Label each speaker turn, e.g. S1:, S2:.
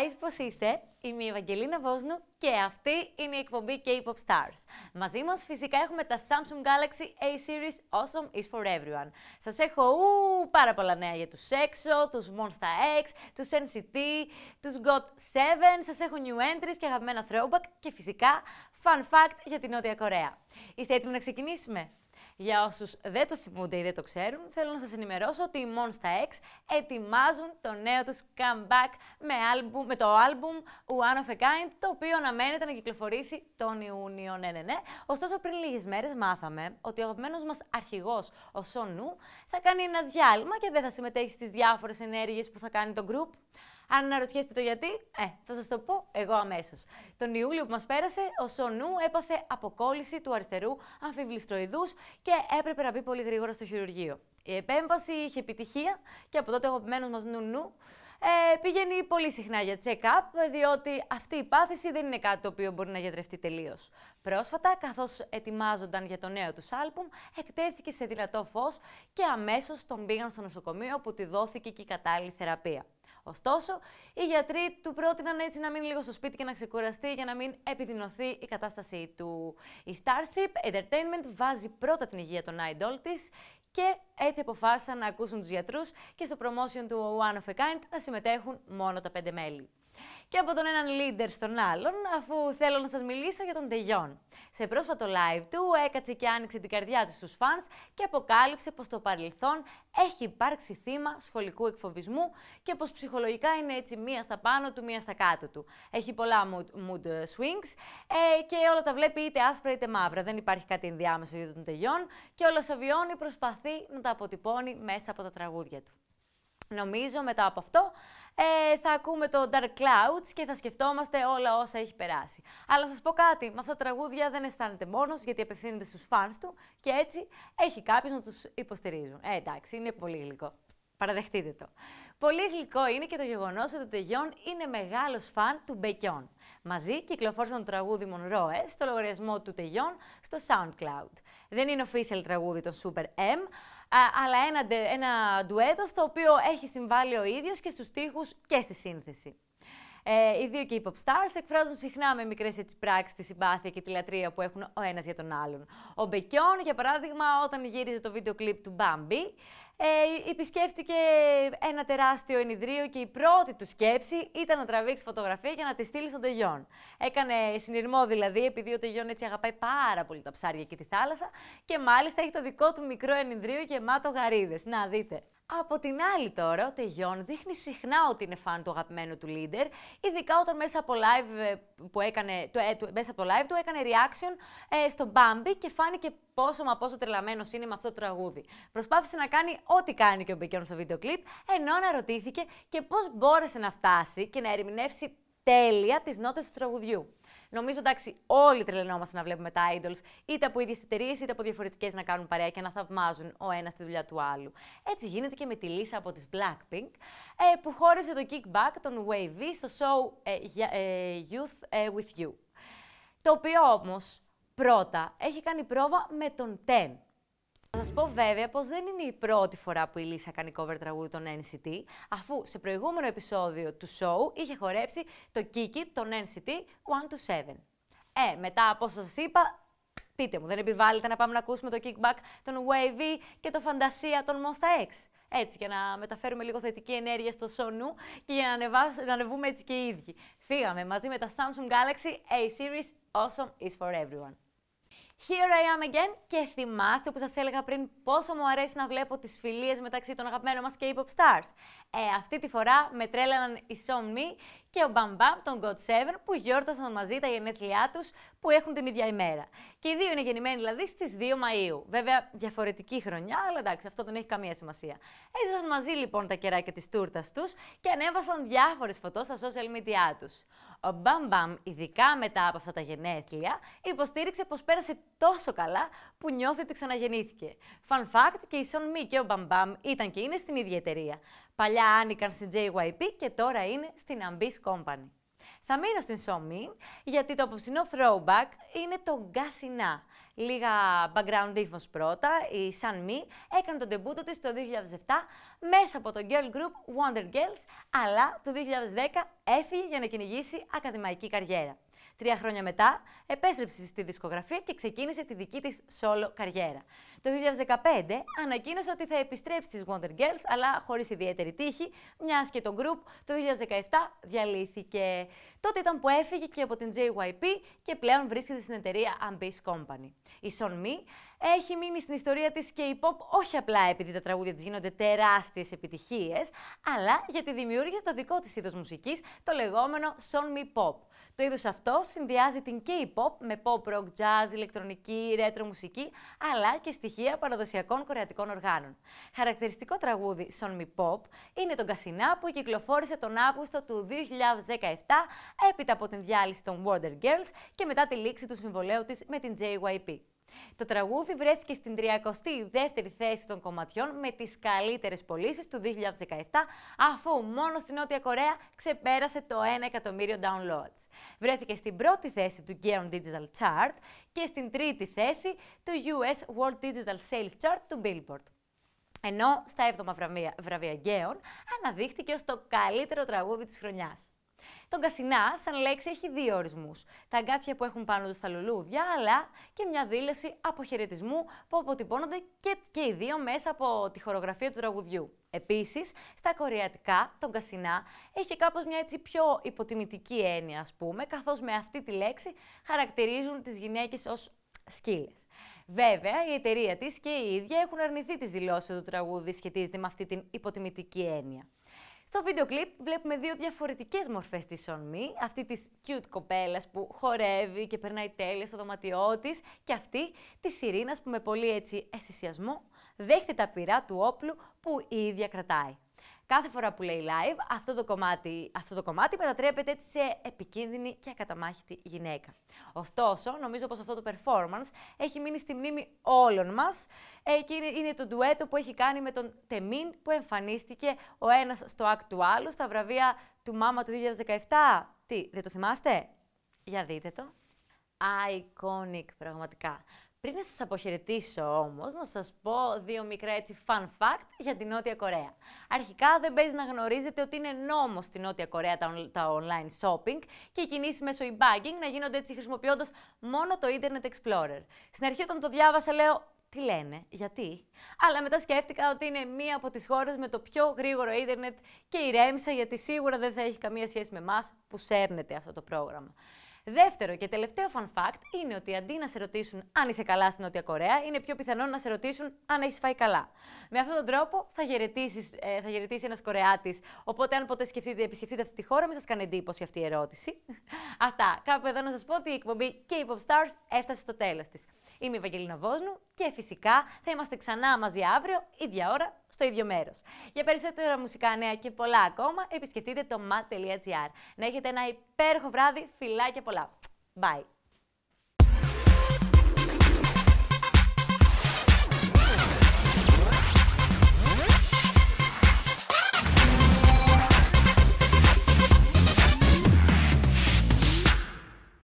S1: guys, πώς είστε? Είμαι η Ευαγγελίνα Βόσνου και αυτή είναι η εκπομπή K-Pop Stars. Μαζί μας φυσικά έχουμε τα Samsung Galaxy A-Series Awesome is for Everyone. Σας έχω ου, πάρα πολλά νέα για τους EXO, τους Monsta X, τους NCT, τους GOT7, σας έχω new entries και αγαπημένα throwback και φυσικά fun fact για την Νότια Κορέα. Είστε έτοιμοι να ξεκινήσουμε? Για όσους δεν το θυμούνται ή δεν το ξέρουν, θέλω να σας ενημερώσω ότι οι Monsta X ετοιμάζουν το νέο τους comeback με, album, με το άλμπουμ One of a Kind, το οποίο αναμένεται να κυκλοφορήσει τον Ιούνιο, ναι, ναι, ναι. Ωστόσο, πριν λίγες μέρες μάθαμε ότι ο αγαπημένος μας αρχηγός, ο Σονού, θα κάνει ένα διάλειμμα και δεν θα συμμετέχει στις διάφορες ενέργειες που θα κάνει το group. Αν αναρωτιέστε το γιατί, ε, θα σας το πω εγώ αμέσως. Τον Ιούλιο που μας πέρασε, ο Σονού έπαθε αποκόλληση του αριστερού αμφιβληστροειδούς και έπρεπε να μπει πολύ γρήγορα στο χειρουργείο. Η επέμβαση είχε επιτυχία και από τότε ο μα μας Νουνού ε, πηγαίνει πολύ συχνά για check-up, διότι αυτή η πάθηση δεν είναι κάτι το οποίο μπορεί να γιατρευτεί τελείως. Πρόσφατα, καθώς ετοιμάζονταν για το νέο τους άλπουμ, εκτέθηκε σε δυνατό φως και αμέσως τον πήγαν στο νοσοκομείο, που τη δόθηκε και η κατάλληλη θεραπεία. Ωστόσο, οι γιατροί του πρότειναν έτσι να μείνει λίγο στο σπίτι και να ξεκουραστεί για να μην επιδεινωθεί η κατάστασή του. Η Starship Entertainment βάζει πρώτα την υγεία των idol της και έτσι αποφάσισαν να ακούσουν τους γιατρούς και στο promotion του One of a Kind να συμμετέχουν μόνο τα πέντε μέλη και από τον έναν leader στον άλλον, αφού θέλω να σας μιλήσω για τον Τεγιόν. Σε πρόσφατο live του έκατσε και άνοιξε την καρδιά του στους φανς και αποκάλυψε πως το παρελθόν έχει υπάρξει θύμα σχολικού εκφοβισμού και πως ψυχολογικά είναι έτσι μία στα πάνω του, μία στα κάτω του. Έχει πολλά mood, swings ε, και όλα τα βλέπει είτε άσπρα είτε μαύρα. Δεν υπάρχει κάτι ενδιάμεσο για τον Τεγιόν και όλα Λασοβιώνη προσπαθεί να τα αποτυπώνει μέσα από τα τραγούδια του. Νομίζω μετά από αυτό ε, θα ακούμε το Dark Clouds και θα σκεφτόμαστε όλα όσα έχει περάσει. Αλλά σας πω κάτι, με αυτά τα τραγούδια δεν αισθάνεται μόνος γιατί απευθύνεται στους φανς του και έτσι έχει κάποιους να τους υποστηρίζουν. Ε, εντάξει, είναι πολύ γλυκό. Παραδεχτείτε το. Πολύ γλυκό είναι και το γεγονός ότι ο Τεγιόν είναι μεγάλος φαν του Μπεκιόν. Μαζί κυκλοφόρησαν το τραγούδι Μονρόε στο λογαριασμό του Τεγιόν στο SoundCloud. Δεν είναι official τραγούδι των Super M, αλλά ένα, ένα ντουέτο στο οποίο έχει συμβάλει ο ίδιος και στους στίχους και στη σύνθεση. Ε, οι δύο και οι pop stars εκφράζουν συχνά με μικρές έτσι πράξεις τη συμπάθεια και τη λατρεία που έχουν ο ένας για τον άλλον. Ο Μπεκιόν, για παράδειγμα, όταν γύριζε το βίντεο κλιπ του Μπάμπι, ε, επισκέφτηκε ένα τεράστιο ενιδρίο και η πρώτη του σκέψη ήταν να τραβήξει φωτογραφία για να τη στείλει στον Τεγιόν. Έκανε συνειρμό δηλαδή, επειδή ο Τεγιόν έτσι αγαπάει πάρα πολύ τα ψάρια και τη θάλασσα και μάλιστα έχει το δικό του μικρό ενιδρίο γεμάτο γαρίδες. Να δείτε. Από την άλλη τώρα, ο Τεγιόν δείχνει συχνά ότι είναι φαν του αγαπημένου του leader, ειδικά όταν μέσα από live, ε, που έκανε, το, ε, μέσα από live του έκανε reaction ε, στο Bambi και φάνηκε πόσο μα πόσο τρελαμένος είναι με αυτό το τραγούδι. Προσπάθησε να κάνει ό,τι κάνει και ο Μπικιόν στο βίντεο κλιπ, ενώ αναρωτήθηκε και πώς μπόρεσε να φτάσει και να ερμηνεύσει τέλεια τις νότες του τραγουδιού. Νομίζω εντάξει, όλοι τρελαινόμαστε να βλέπουμε τα idols, είτε από ίδιες εταιρείες, είτε από διαφορετικές να κάνουν παρέα και να θαυμάζουν ο ένας τη δουλειά του άλλου. Έτσι γίνεται και με τη Λίσσα από τις Blackpink, ε, που χόρευσε το kickback των Wavy στο show ε, ε, Youth With You. Το οποίο όμως πρώτα έχει κάνει πρόβα με τον Ten, θα σας πω βέβαια πως δεν είναι η πρώτη φορά που η Λίσσα κάνει cover τραγούδι των NCT, αφού σε προηγούμενο επεισόδιο του show είχε χορέψει το Kiki των NCT 127. Ε, μετά από όσα σας είπα, πείτε μου, δεν επιβάλλεται να πάμε να ακούσουμε το kickback των Wavy και το φαντασία των Monsta X. Έτσι, για να μεταφέρουμε λίγο θετική ενέργεια στο σονού και για να, να ανεβούμε έτσι και οι ίδιοι. Φύγαμε μαζί με τα Samsung Galaxy A-Series Awesome is for everyone. Here I am again και θυμάστε που σας έλεγα πριν πόσο μου αρέσει να βλέπω τις φιλίες μεταξύ των αγαπημένων μας K-pop stars. Ε, αυτή τη φορά με τρέλαναν οι Somni και ο Μπαμπαμ των God 7 που γιόρτασαν μαζί τα γενέθλιά τους που έχουν την ίδια ημέρα. Και οι δύο είναι γεννημένοι δηλαδή στις 2 Μαου. Βέβαια διαφορετική χρονιά, αλλά εντάξει, αυτό δεν έχει καμία σημασία. Έζησαν μαζί λοιπόν τα κεράκια της τούρτας τους και ανέβασαν διάφορες φωτός στα social media τους. Ο Μπαμπαμ, ειδικά μετά από αυτά τα γενέθλια, υποστήριξε πως πέρασε τόσο καλά που νιώθει ότι ξαναγεννήθηκε. Fun fact και η Σον Μη και ο Μπαμπαμ ήταν και είναι στην ίδια εταιρεία. Παλιά άνοικαν στην JYP και τώρα είναι στην Ambis Company. Θα μείνω στην Σόμι, γιατί το απόψινό throwback είναι το Gassina. Λίγα background ύφος πρώτα, η Σαν Μη έκανε τον τεμπούτο της το 2007 μέσα από το girl group Wonder Girls, αλλά το 2010 έφυγε για να κυνηγήσει ακαδημαϊκή καριέρα. Τρία χρόνια μετά επέστρεψε στη δισκογραφία και ξεκίνησε τη δική της solo καριέρα. Το 2015 ανακοίνωσε ότι θα επιστρέψει στις Wonder Girls, αλλά χωρίς ιδιαίτερη τύχη, μιας και το group το 2017 διαλύθηκε. Τότε ήταν που έφυγε και από την JYP και πλέον βρίσκεται στην εταιρεία Ambis Company. Η Son Mi έχει μείνει στην ιστορία της K-pop όχι απλά επειδή τα τραγούδια της γίνονται τεράστιες επιτυχίες, αλλά γιατί δημιούργησε το δικό της είδος μουσικής, το λεγόμενο Son Pop. Το είδος αυτό συνδυάζει την K-pop με pop, rock, jazz, ηλεκτρονική, ρέτρο μουσική, αλλά και στη στοιχεία παραδοσιακών κορεατικών οργάνων. Χαρακτηριστικό τραγούδι Son Mi Pop είναι το Κασινά που κυκλοφόρησε τον Αύγουστο του 2017 έπειτα από την διάλυση των Wonder Girls και μετά τη λήξη του συμβολέου της με την JYP. Το τραγούδι βρέθηκε στην 32η θέση των κομματιών με τις καλύτερες πωλήσεις του 2017, αφού μόνο στην Νότια Κορέα ξεπέρασε το 1 εκατομμύριο downloads. Βρέθηκε στην πρώτη θέση του Gaon Digital Chart και στην τρίτη θέση του US World Digital Sales Chart του Billboard. Ενώ στα 7 βραβεία, βραβεία Gaon αναδείχθηκε ως το καλύτερο τραγούδι της χρονιάς. Το κασινά, σαν λέξη, έχει δύο ορισμούς. Τα αγκάθια που έχουν πάνω τους στα λουλούδια, αλλά και μια δήλωση αποχαιρετισμού που αποτυπώνονται και, και οι δύο μέσα από τη χορογραφία του τραγουδιού. Επίσης, στα κορεατικά, τον κασινά έχει κάπως μια έτσι πιο υποτιμητική έννοια, ας πούμε, καθώς με αυτή τη λέξη χαρακτηρίζουν τις γυναίκες ως σκύλες. Βέβαια, η εταιρεία της και η ίδια έχουν αρνηθεί τις δηλώσεις του τραγούδι σχετίζεται με αυτή την υποτιμητική έννοια. Στο βίντεο κλιπ βλέπουμε δύο διαφορετικές μορφές της Σονμή, αυτή της cute κοπέλας που χορεύει και περνάει τέλεια στο δωματιό της και αυτή της ιρίνας που με πολύ έτσι αισθησιασμό δέχεται τα πυρά του όπλου που η ίδια κρατάει κάθε φορά που λέει live, αυτό το κομμάτι, αυτό το κομμάτι μετατρέπεται έτσι σε επικίνδυνη και ακαταμάχητη γυναίκα. Ωστόσο, νομίζω πως αυτό το performance έχει μείνει στη μνήμη όλων μας ε, και είναι, το ντουέτο που έχει κάνει με τον Τεμίν που εμφανίστηκε ο ένας στο act του άλλου στα βραβεία του Μάμα του 2017. Τι, δεν το θυμάστε? Για δείτε το. Iconic, πραγματικά. Πριν να σας αποχαιρετήσω όμως, να σας πω δύο μικρά έτσι fun fact για την Νότια Κορέα. Αρχικά δεν παίζει να γνωρίζετε ότι είναι νόμος στη Νότια Κορέα τα, online shopping και οι κινήσεις μέσω e-banking να γίνονται έτσι χρησιμοποιώντας μόνο το Internet Explorer. Στην αρχή όταν το διάβασα λέω τι λένε, γιατί. Αλλά μετά σκέφτηκα ότι είναι μία από τις χώρες με το πιο γρήγορο ίντερνετ και η ηρέμησα γιατί σίγουρα δεν θα έχει καμία σχέση με εμάς που σέρνεται αυτό το πρόγραμμα. Δεύτερο και τελευταίο fun fact είναι ότι αντί να σε ρωτήσουν αν είσαι καλά στην Νότια Κορέα, είναι πιο πιθανό να σε ρωτήσουν αν έχεις φάει καλά. Με αυτόν τον τρόπο θα ε, γερετήσει θα γερετήσεις ένας Κορεάτης. Οπότε, αν ποτέ σκεφτείτε, επισκεφτείτε αυτή τη χώρα, μην σας κάνει εντύπωση αυτή η ερώτηση. Αυτά. Κάπου εδώ να σας πω ότι η εκπομπή k Pop Stars έφτασε στο τέλος της. Είμαι η Βαγγελίνα Βόσνου και φυσικά θα είμαστε ξανά μαζί αύριο, ίδια ώρα, στο ίδιο μέρος. Για περισσότερα μουσικά νέα και πολλά ακόμα, επισκεφτείτε το mat.gr. Να έχετε ένα υπέροχο βράδυ, φιλάκια πολλά. Bye.